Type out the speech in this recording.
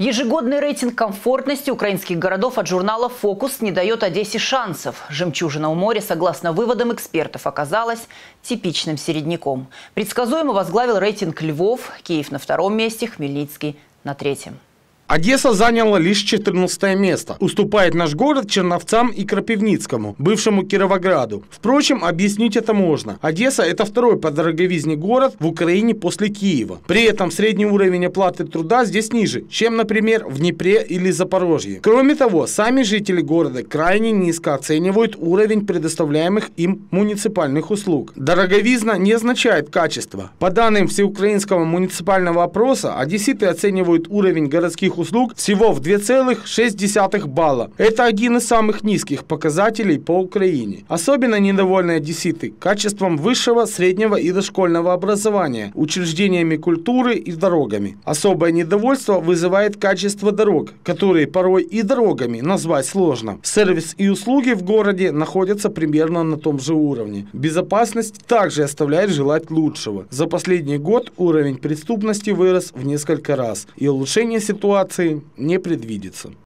Ежегодный рейтинг комфортности украинских городов от журнала «Фокус» не дает Одессе шансов. Жемчужина у моря, согласно выводам экспертов, оказалась типичным середняком. Предсказуемо возглавил рейтинг Львов, Киев на втором месте, Хмельницкий на третьем. Одесса заняла лишь 14 место. Уступает наш город Черновцам и Крапивницкому, бывшему Кировограду. Впрочем, объяснить это можно. Одесса – это второй по дороговизне город в Украине после Киева. При этом средний уровень оплаты труда здесь ниже, чем, например, в Днепре или Запорожье. Кроме того, сами жители города крайне низко оценивают уровень предоставляемых им муниципальных услуг. Дороговизна не означает качество. По данным всеукраинского муниципального опроса, одесситы оценивают уровень городских услуг всего в 2,6 балла. Это один из самых низких показателей по Украине. Особенно недовольны одесситы качеством высшего, среднего и дошкольного образования, учреждениями культуры и дорогами. Особое недовольство вызывает качество дорог, которые порой и дорогами назвать сложно. Сервис и услуги в городе находятся примерно на том же уровне. Безопасность также оставляет желать лучшего. За последний год уровень преступности вырос в несколько раз, и улучшение ситуации инфляции не предвидится.